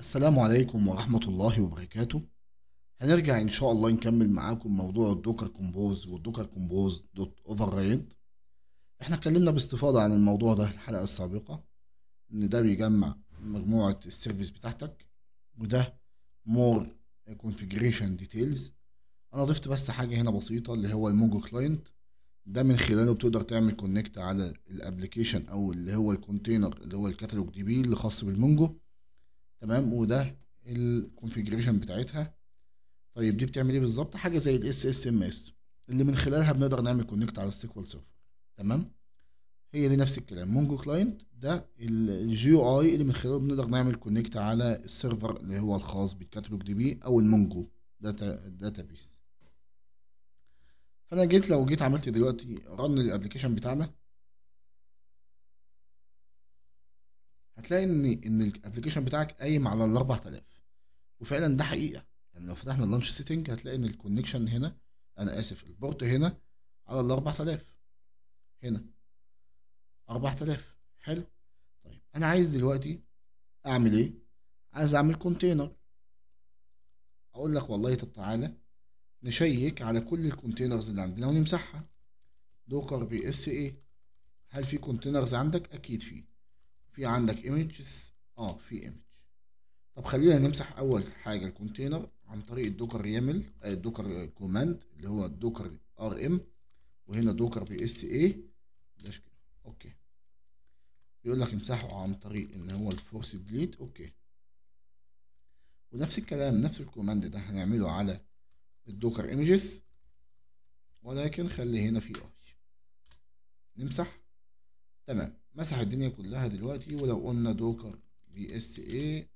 السلام عليكم ورحمة الله وبركاته هنرجع ان شاء الله نكمل معاكم موضوع الدوكر كومبوز والدوكر كومبوز دوت اوفر رايد احنا اتكلمنا باستفاضة عن الموضوع ده الحلقة السابقة ان ده بيجمع مجموعة السيرفيس بتاعتك وده مور كونفجريشن ديتيلز انا ضفت بس حاجة هنا بسيطة اللي هو المونجو كلاينت ده من خلاله بتقدر تعمل كونكت على الابلكيشن او اللي هو الكونتينر اللي هو الكاتالوج دي بي اللي خاص بالمونجو تمام وده الكونفيجريشن بتاعتها طيب دي بتعمل ايه بالظبط حاجه زي الاس اس ام اس اللي من خلالها بنقدر نعمل كونكت على السيكوال سيرفر تمام هي دي نفس الكلام مونجو كلاينت ده او اي اللي من خلاله بنقدر نعمل كونكت على السيرفر اللي هو الخاص بالكاتالوج دي بي او المونجو داتا داتابيس فانا جيت لو جيت عملت دلوقتي رن الابلكيشن بتاعنا هتلاقي ان ان الابلكيشن بتاعك قايم على ال 4000 وفعلا ده حقيقه يعني لو فتحنا اللانش سيتنج هتلاقي ان الكونكشن هنا انا اسف البورت هنا على ال 4000 هنا 4000 حلو طيب انا عايز دلوقتي اعمل ايه عايز اعمل كونتينر اقول لك والله طب تعالى نشيك على كل الكونتينرز اللي عندنا ونمسحها دوكر بي اس ايه هل في كونتينرز عندك اكيد فيه في عندك images اه في image طب خلينا نمسح اول حاجه الكونتينر عن طريق الدوكر يامل آه، الدوكر كوماند اللي هو الدوكر ار ام وهنا دوكر بي اس اي كده اوكي بيقول لك امسحه عن طريق ان هو الفورس ديليت اوكي ونفس الكلام نفس الكوماند ده هنعمله على الدوكر ايمجز ولكن خلي هنا في اي نمسح تمام مسح الدنيا كلها دلوقتي ولو قلنا دوكر بي اس اي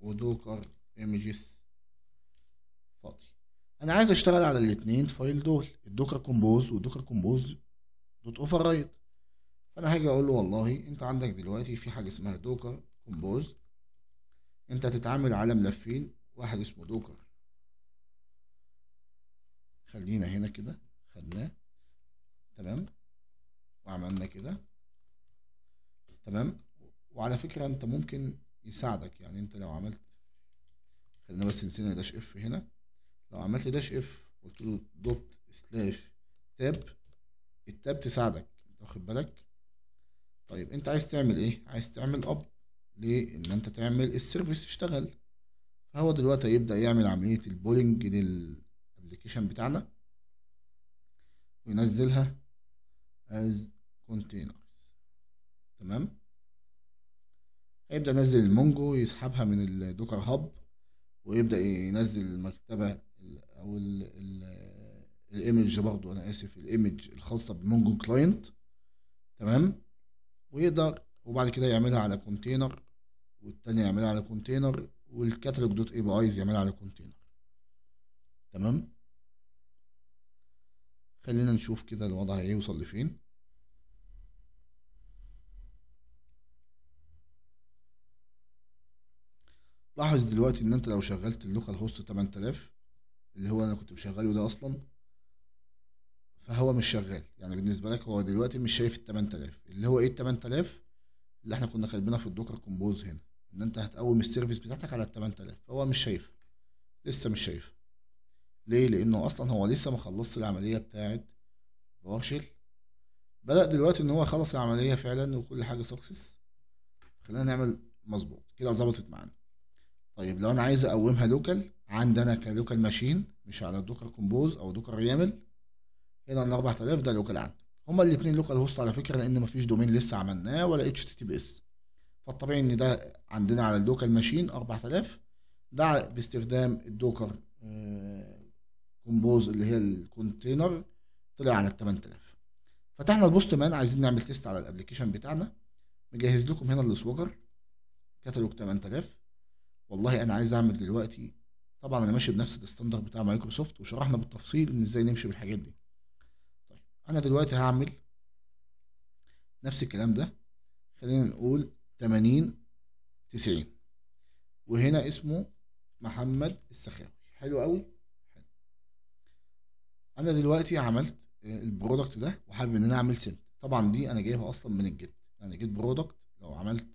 ودوكر ايمجز فاضي انا عايز اشتغل على الاتنين فايل دول الدوكر كومبوز والدوكر كومبوز دوت اوفر رايت فانا هاجي اقول له والله انت عندك دلوقتي في حاجه اسمها دوكر كومبوز انت هتتعامل على ملفين واحد اسمه دوكر خلينا هنا كده خدناه تمام وعملنا كده تمام وعلى فكره انت ممكن يساعدك يعني انت لو عملت خلينا بس نسينا داش اف هنا لو عملت داش اف قلت له دوت سلاش تاب التاب تساعدك انت واخد بالك طيب انت عايز تعمل ايه عايز تعمل اب ليه ان انت تعمل السيرفيس يشتغل فهو دلوقتي هيبدا يعمل عمليه البولينج للابلكيشن بتاعنا وينزلها از كونتينر تمام هيبدا ينزل المونجو يسحبها من الدوكر هاب ويبدا ينزل المكتبه او الايمج برضو انا اسف الايمج الخاصه بمونجو كلاينت تمام ويقدر وبعد كده يعملها على كونتينر والتانية يعملها على كونتينر والكاتالوج دوت اي بي ايز يعملها على كونتينر تمام خلينا نشوف كده الوضع هيوصل لفين لاحظ دلوقتي ان انت لو شغلت اللوكال هوست 8000 اللي هو انا كنت مشغله ده اصلا فهو مش شغال يعني بالنسبه لك هو دلوقتي مش شايف ال 8000 اللي هو ايه ال 8000 اللي احنا كنا كاتبينها في الدوكر كومبوز هنا ان انت هتقوم السيرفيس بتاعتك على ال 8000 فهو مش شايفها لسه مش شايفها ليه لانه اصلا هو لسه ما خلصش العمليه بتاعه باور بدا دلوقتي ان هو خلص العمليه فعلا وكل حاجه سكسس خلينا نعمل مظبوط كده ظبطت معانا طيب لو انا عايز اقومها لوكال عندي انا كلوكال ماشين مش على دوكر كومبوز او دوكر يامل هنا ال 4000 ده لوكال عندي هما الاثنين لوكال هوست على فكره لان مفيش دومين لسه عملناه ولا اتش تي تي بي اس فالطبيعي ان ده عندنا على اللوكال ماشين 4000 ده باستخدام الدوكر كومبوز آه، اللي هي الكونتينر طلع على ال 8000 فتحنا البوست مان عايزين نعمل تيست على الابلكيشن بتاعنا مجهز لكم هنا السوجر كتالوج 8000 والله انا عايز اعمل دلوقتي طبعا انا ماشي بنفس الاستاندر بتاع مايكروسوفت وشرحنا بالتفصيل ان ازاي نمشي بالحاجات دي طيب انا دلوقتي هعمل نفس الكلام ده خلينا نقول 80 90 وهنا اسمه محمد السخاوي حلو قوي حلو. انا دلوقتي عملت آه، البرودكت ده وحابب ان انا اعمل سنت طبعا دي انا جايبها اصلا من الجيت انا جيت برودكت لو عملت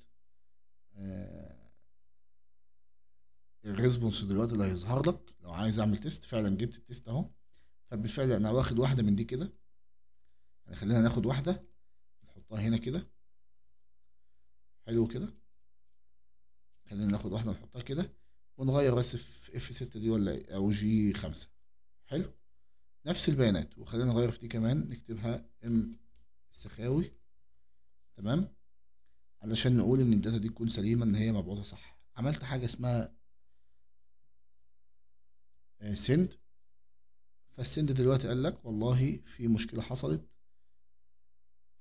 آه الريسبونس دلوقتي اللي هيظهر لك لو عايز اعمل تيست فعلا جبت التيست اهو فبالفعل انا واخد واحده من دي كده يعني خلينا ناخد واحده نحطها هنا كده حلو كده خلينا ناخد واحده نحطها كده ونغير بس في اف 6 دي ولا إيه؟ او جي 5 حلو نفس البيانات وخلينا نغير في دي كمان نكتبها ام السخاوي تمام علشان نقول ان الداتا دي تكون سليمه ان هي مبعوثه صح عملت حاجه اسمها آه، سند فالسند دلوقتي قال لك والله في مشكلة حصلت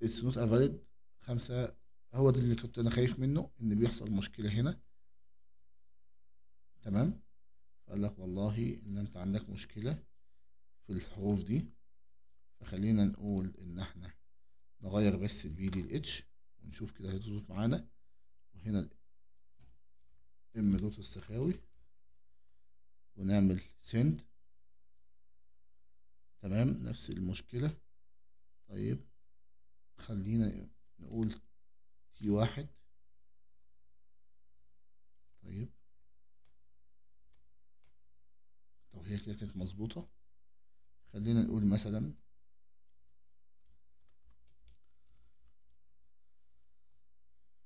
اتس نوت افاليد خمسة هو ده اللي كنت انا خايف منه ان بيحصل مشكلة هنا تمام فقال لك والله ان انت عندك مشكلة في الحروف دي فخلينا نقول ان احنا نغير بس البي دي الاتش ونشوف كده هيظبط معانا وهنا الام دوت السخاوي ونعمل سند تمام نفس المشكلة طيب خلينا نقول تي واحد طيب طب هي كده كانت مظبوطة خلينا نقول مثلا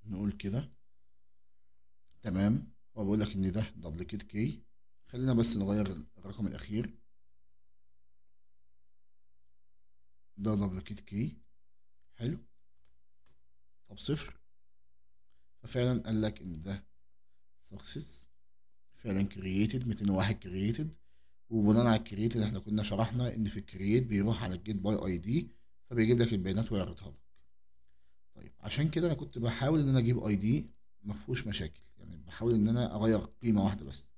نقول كده تمام هو بيقول لك ان ده دبليكيت كي خلينا بس نغير الرقم الأخير ده دبل كيت كي حلو طب صفر ففعلا قال لك إن ده سكسس فعلا كرييتد 201 كرييتد وبناء على الكرييتد احنا كنا شرحنا ان في الكرييت بيروح على الجيت باي اي دي فبيجيب لك البيانات ويعرضها لك طيب عشان كده انا كنت بحاول ان انا اجيب اي دي مفهوش مشاكل يعني بحاول ان انا اغير قيمه واحده بس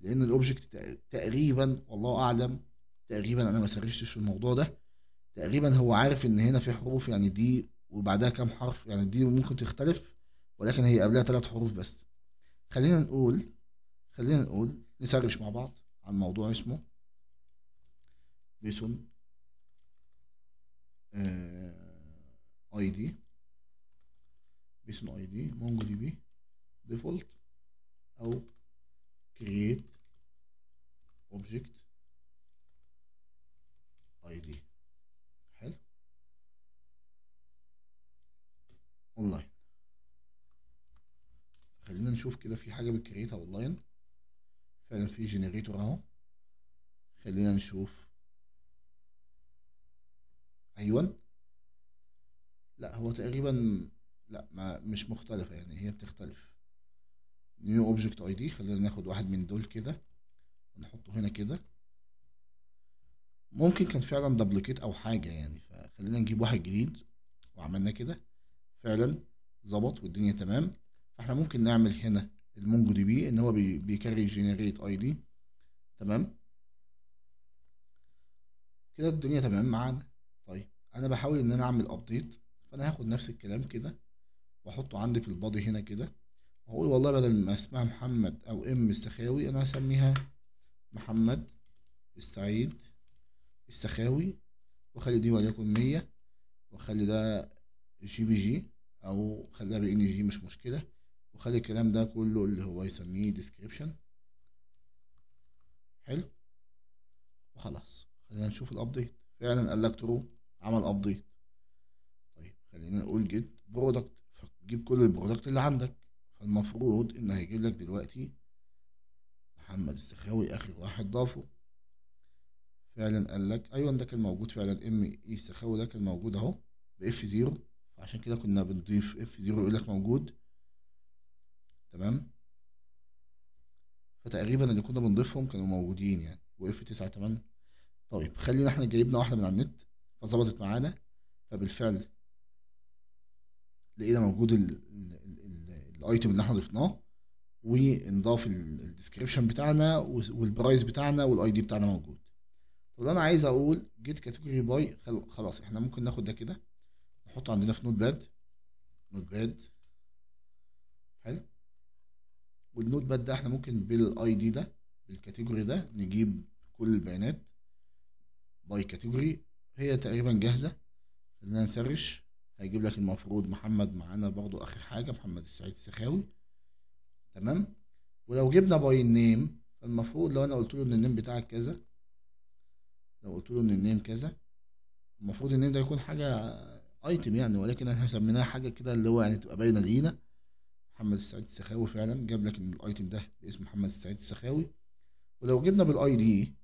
لان الاوبجكت تقريبا والله اعلم تقريبا انا ما سرشتش في الموضوع ده تقريبا هو عارف ان هنا في حروف يعني دي وبعدها كام حرف يعني دي ممكن تختلف ولكن هي قبلها تلات حروف بس خلينا نقول خلينا نقول نسرش مع بعض عن موضوع اسمه بيسون اي دي بيسون اي دي مونجو دي بي ديفولت او create object id حلو اونلاين خلينا نشوف كده في حاجه بتكريتها اونلاين فعلا في جنريتور اهو خلينا نشوف ايوه لا هو تقريبا لا ما مش مختلفه يعني هي بتختلف نيو اوبجكت اي دي خلينا ناخد واحد من دول كده نحطه هنا كده ممكن كان فعلا دبليكيت او حاجه يعني فخلينا نجيب واحد جديد وعملنا كده فعلا ظبط والدنيا تمام فاحنا ممكن نعمل هنا المونجو دي بي ان هو بيكري جينيريت اي دي تمام كده الدنيا تمام معانا طيب انا بحاول ان انا اعمل ابديت فانا هاخد نفس الكلام كده واحطه عندي في البادي هنا كده اقول والله بدل ما اسمها محمد أو أم السخاوي أنا هسميها محمد السعيد السخاوي وأخلي دي وليكن مية وأخلي ده جي بي جي أو خليها بإن جي مش مشكلة وأخلي الكلام ده كله اللي هو يسميه ديسكريبشن حلو وخلاص خلينا نشوف الأبديت فعلا قال لك ترو عمل أبديت طيب خلينا نقول جيت برودكت فتجيب كل البرودكت اللي عندك المفروض ان هيجيب لك دلوقتي محمد السخاوي اخر واحد ضافه فعلا قال لك ايوه ده كان موجود فعلا ام اي السخاوي ده كان موجود اهو باف زيرو فعشان كده كنا بنضيف اف زيرو يقول لك موجود تمام فتقريبا اللي كنا بنضيفهم كانوا موجودين يعني واف تسعة تمام طيب خلينا احنا جايبنا واحدة من على النت فظبطت معانا فبالفعل لقينا موجود الايتم اللي احنا ضفناه ونضاف الديسكريبشن بتاعنا والبرايس بتاعنا والاي دي بتاعنا موجود طب انا عايز اقول جيت كاتيجوري باي خلاص احنا ممكن ناخد ده كده نحطه عندنا في نوت باد نوت باد حلو والنوت باد ده احنا ممكن بالاي دي ده بالكاتيجوري ده نجيب كل البيانات باي كاتيجوري هي تقريبا جاهزه خلينا نسرش هيجيب لك المفروض محمد معانا برضو اخر حاجه محمد السعيد السخاوي تمام ولو جبنا باي النيم فالمفروض لو انا قلت له ان النيم بتاعك كذا لو قلت له ان النيم كذا المفروض النيم ده يكون حاجه ايتم يعني ولكن احنا سميناها حاجه كده اللي هو يعني تبقى باينه لينا محمد السعيد السخاوي فعلا جاب لك الايتم ده باسم محمد السعيد السخاوي ولو جبنا بالاي دي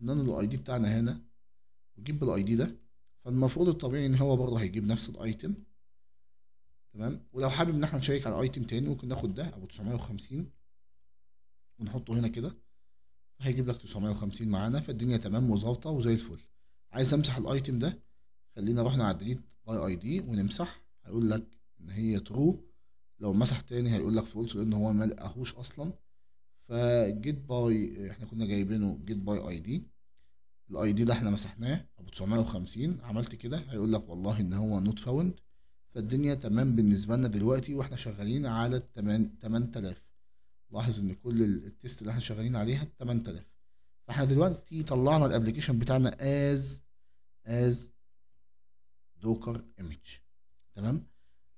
ان انا الاي دي بتاعنا هنا وجيب بالاي دي ده فالمفروض الطبيعي ان هو برضه هيجيب نفس الايتم تمام ولو حابب ان احنا نشيك على ايتم تاني ممكن ناخد ده ابو 950 ونحطه هنا كده هيجيب لك 950 معانا فالدنيا تمام وظابطه وزي الفل عايز امسح الايتم ده خلينا رحنا على الديليت باي اي دي ونمسح هيقول لك ان هي ترو لو مسح تاني هيقول لك فولس لان هو ما لقاهوش اصلا فجيت باي احنا كنا جايبينه جيت باي اي دي الاي دي ده احنا مسحناه ابو 950 عملت كده هيقول لك والله ان هو نوت فاوند فالدنيا تمام بالنسبه لنا دلوقتي واحنا شغالين على 8000 لاحظ ان كل التيست اللي احنا شغالين عليها 8000 فاحنا دلوقتي طلعنا الابلكيشن بتاعنا از از دوكر ايمج تمام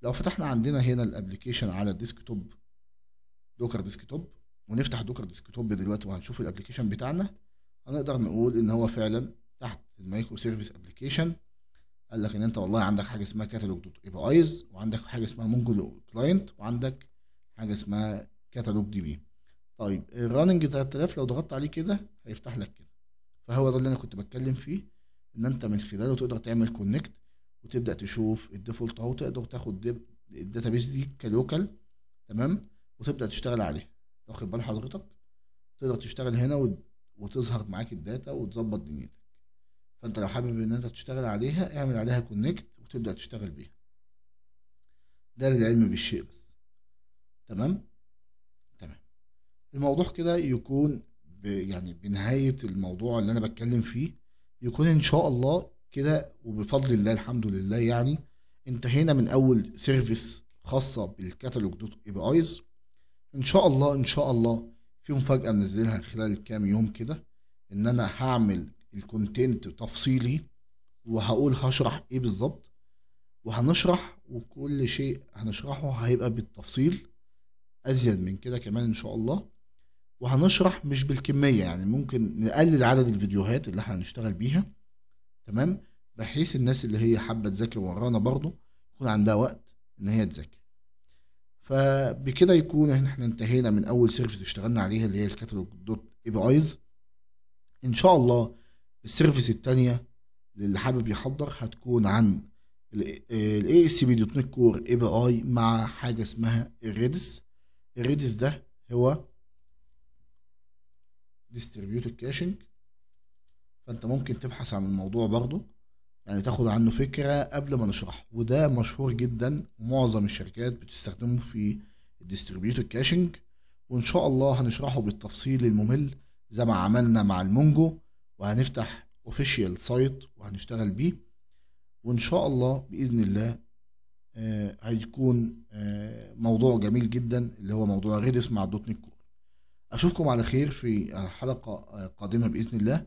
لو فتحنا عندنا هنا الابلكيشن على الديسكتوب دوكر ديسكتوب ونفتح دوكر ديسكتوب دلوقتي وهنشوف الابلكيشن بتاعنا هنقدر نقول ان هو فعلا تحت المايكرو سيرفيس ابلكيشن قال لك ان انت والله عندك حاجه اسمها كاتالوج دوت اي بي ايز وعندك حاجه اسمها مونجو كلاينت وعندك حاجه اسمها كاتالوج دي بي طيب الرننج 3000 لو ضغطت عليه كده هيفتح لك كده فهو ده اللي انا كنت بتكلم فيه ان انت من خلاله تقدر تعمل كونكت وتبدا تشوف الديفولت اهو تقدر تاخد الداتابيس دي كلوكال تمام وتبدا تشتغل عليها واخد بال حضرتك تقدر تشتغل هنا وتظهر معاك الداتا وتظبط دنيتك فانت لو حابب ان انت تشتغل عليها اعمل عليها كونكت وتبدا تشتغل بيها ده للعلم بالشيء بس تمام تمام الموضوع كده يكون ب يعني بنهايه الموضوع اللي انا بتكلم فيه يكون ان شاء الله كده وبفضل الله الحمد لله يعني انتهينا من اول سيرفيس خاصه بالكتالوج دوت اي بي ايز ان شاء الله ان شاء الله في مفاجأة نزلها خلال كام يوم كده إن أنا هعمل الكونتنت تفصيلي وهقول هشرح إيه بالظبط وهنشرح وكل شيء هنشرحه هيبقى بالتفصيل أزيد من كده كمان إن شاء الله وهنشرح مش بالكمية يعني ممكن نقلل عدد الفيديوهات اللي احنا هنشتغل بيها تمام بحيث الناس اللي هي حابة تذاكر ورانا برضو يكون عندها وقت إن هي تذاكر فبكده يكون احنا انتهينا من اول سيرفيس اشتغلنا عليها اللي هي الكاتالوج دوت اي بي ايز ان شاء الله السيرفيس الثانيه للي حابب يحضر هتكون عن الاي اس بي دوت نت كور اي بي اي مع حاجه اسمها الريدس الريدس ده هو ديستريبيوتد كاشنج فانت ممكن تبحث عن الموضوع برضه يعني تاخد عنه فكرة قبل ما نشرحه وده مشهور جدا معظم الشركات بتستخدمه في الديستريبيوتد كاشنج وإن شاء الله هنشرحه بالتفصيل الممل زي ما عملنا مع المونجو وهنفتح اوفيشال سايت وهنشتغل بيه وإن شاء الله بإذن الله آه هيكون آه موضوع جميل جدا اللي هو موضوع ريدس مع دوت نت كور أشوفكم على خير في حلقة آه، قادمة بإذن الله